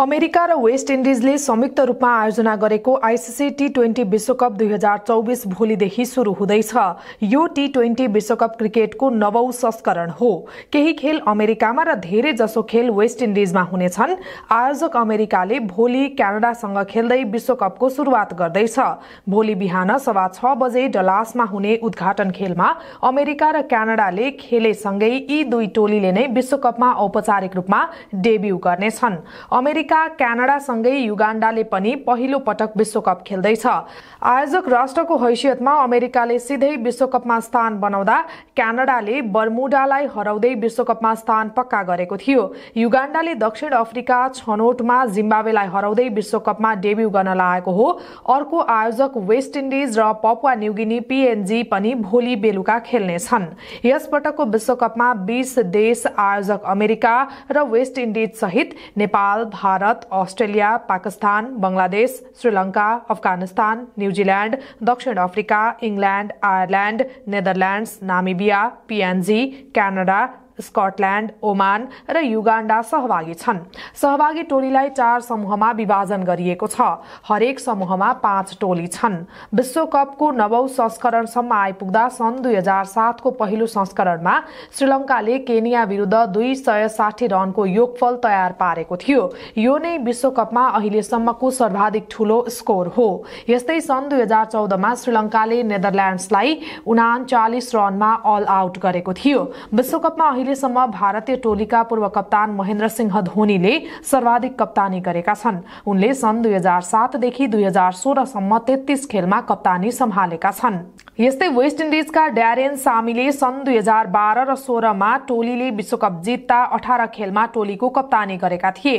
America र West इन्डिजले संयुक्त रूपमा आयोजना गरेको आइसिसी टी ट्वेन्टी विश्वकप दुई हजार चौबिस भोलिदेखि सुरु हुँदैछ यो टी ट्वेन्टी विश्वकप क्रिकेटको नवौं संस्करण हो केही खेल अमेरिकामा र धेरै जसो खेल वेस्ट इन्डिजमा हुनेछन् आयोजक अमेरिकाले भोलि क्यानाडासँग खेल्दै विश्वकपको सुरुवात गर्दैछ भोलि बिहान सवा छ बजे डलासमा हुने उद्घाटन खेलमा अमेरिका र क्यानाडाले खेलेसँगै यी दुई टोलीले नै विश्वकपमा औपचारिक रूपमा डेब्यू गर्नेछन् अमेरिका क्यानाडासँगै युगाण्डाले पनि पहिलो पटक विश्वकप खेल्दैछ आयोजक राष्ट्रको हैसियतमा अमेरिकाले सिधै विश्वकपमा स्थान बनाउँदा क्यानाडाले बर्मुडालाई हराउँदै विश्वकपमा स्थान पक्का गरेको थियो युगाण्डाले दक्षिण अफ्रिका छनौटमा जिम्बावेलाई हराउँदै विश्वकपमा डेब्यू गर्न लागेको हो अर्को आयोजक वेस्ट इन्डिज र पपुवा न्युगिनी पीएनजी पनि भोलि बेलुका खेल्नेछन् यसपटकको विश्वकपमा बीस देश आयोजक अमेरिका र वेस्ट इन्डिज सहित नेपाल भारत भारत ऑस्ट्रेलिया पाकिस्तान बांग्लादेश श्रीलंका अफगानिस्तान न्यूजीलैंड दक्षिण Africa England Ireland Netherlands Namibia PNG Canada Scotland Oman र युगाण्डा सहभागी छन् सहभागी टोलीलाई चार समूहमा विभाजन गरिएको छ हरेक समूहमा पाँच टोली छन् विश्वकपको नवौं संस्करणसम्म आइपुग्दा सन् दुई हजार सातको पहिलो संस्करणमा श्रीलंकाले केनिया विरूद्ध दुई सय साठी रनको योगफल तयार पारेको थियो यो नै विश्वकपमा अहिलेसम्मको सर्वाधिक ठूलो स्कोर हो यस्तै सन् दुई हजार चौधमा श्रीलङ्काले नेदरल्याण्डसलाई उनाचालिस रनमा अल आउट गरेको थियो विश्वकपमा अहिले अहिलेसम्म भारतीय टोलीका पूर्व कप्तान महेन्द्र सिंह धोनीले सर्वाधिक कप्तानी गरेका छन् उनले सन् दुई हजार सातदेखि दुई हजार सोह्रसम्म खेल खेलमा कप्तानी सम्हालेका छन् यस्तै वेस्ट इन्डिजका ड्यारेन सामीले सन् दुई हजार बाह्र र सोह्रमा टोलीले विश्वकप जित्दा अठार खेलमा टोलीको कप्तानी गरेका थिए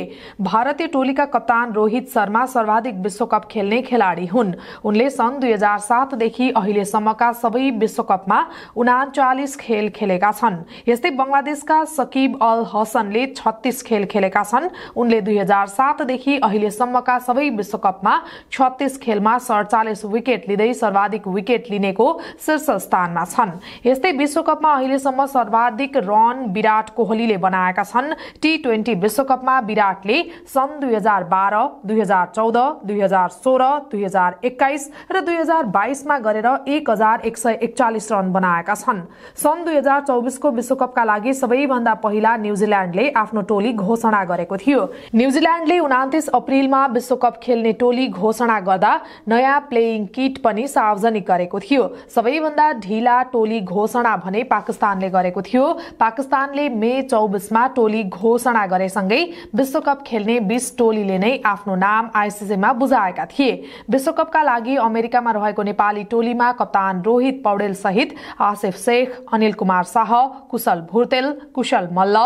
भारतीय टोलीका कप्तान रोहित शर्मा सर्वाधिक विश्वकप खेल्ने खेलाडी हुन् उनले सन् दुई हजार सातदेखि अहिलेसम्मका सबै विश्वकपमा उनाचालिस खेल खेलेका छन् यस्तै बंगलादेशका सकिब अल हसनले छत्तीस खेल खेलेका छन् उनले दुई हजार सातदेखि अहिलेसम्मका सबै विश्वकपमा छत्तीस खेलमा सडचालिस विकेट लिँदै सर्वाधिक विकेट लिनेको टोलीको शीर्ष स्थानमा छन् यस्तै विश्वकपमा अहिलेसम्म सर्वाधिक रन विराट कोहलीले बनाएका छन् टी ट्वेन्टी विश्वकपमा विराटले सन् दुई हजार बाह्र दुई हजार चौध दुई हजार सोह्र दुई हजार एक्काइस र दुई हजार बाइसमा गरेर एक हजार एक सय एकचालिस रन बनाएका छन् सन् दुई हजार चौबिसको विश्वकपका लागि सबैभन्दा पहिला न्यूजील्याण्डले आफ्नो टोली घोषणा गरेको थियो न्यूजील्याण्डले उनातिस अप्रेलमा विश्वकप खेल्ने टोली घोषणा गर्दा नयाँ प्लेइङ किट पनि सार्वजनिक गरेको थियो सबैभन्दा ढिला टोली घोषणा भने पाकिस्तानले गरेको थियो पाकिस्तानले मे चौबिसमा टोली घोषणा गरेसँगै विश्वकप खेल्ने बीस टोलीले नै आफ्नो नाम आइसिसीमा बुझाएका थिए विश्वकपका लागि अमेरिकामा रहेको नेपाली टोलीमा कप्तान रोहित पौडेल सहित आसिफ शेख अनिल कुमार शाह कुशल भुर्तेल कुशल मल्ल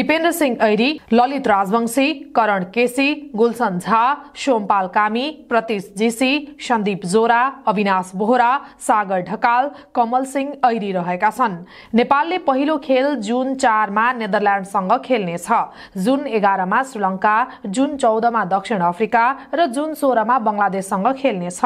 दिपेन्द्र सिंह ऐरी ललित राजवंशी करण केसी गुलसन झा सोमपाल कामी प्रतीश जीसी सन्दीप जोरा अविनाश बोहरा सागर ढकाल कमल सिंह ऐरी रहेका छन् नेपालले पहिलो खेल जुन चारमा नेदरल्याण्डसँग खेल्नेछ जुन एघारमा श्रीलङ्का जुन चौधमा दक्षिण अफ्रिका र जुन सोह्रमा बङ्गलादेशसँग खेल्नेछ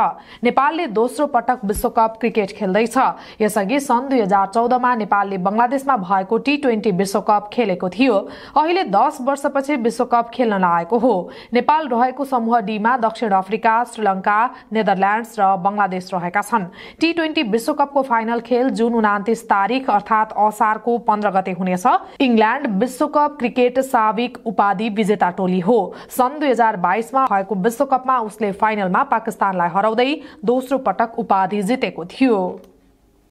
नेपालले दोस्रो पटक विश्वकप क्रिकेट खेल्दैछ यसअघि सन् दुई हजार चौधमा नेपालले बङ्गलादेशमा भएको टी ट्वेन्टी विश्वकप खेलेको थियो अहिले दस वर्षपछि विश्वकप खेल्न लागेको हो नेपाल रहेको समूह डीमा दक्षिण अफ्रिका श्रीलङ्का नेदरल्याण्ड्स र बङ्गलादेश रहेका छन् टी ट्वेन्टी विश्वकपको फाइनल खेल जुन उनातिस तारिक अर्थात असारको पन्ध्र गते हुनेछ इङ्ल्याण्ड विश्वकप क्रिकेट साविक उपाधि विजेता टोली हो सन् दुई हजार बाइसमा भएको विश्वकपमा उसले फाइनलमा पाकिस्तानलाई हराउँदै दोस्रो पटक उपाधि जितेको थियो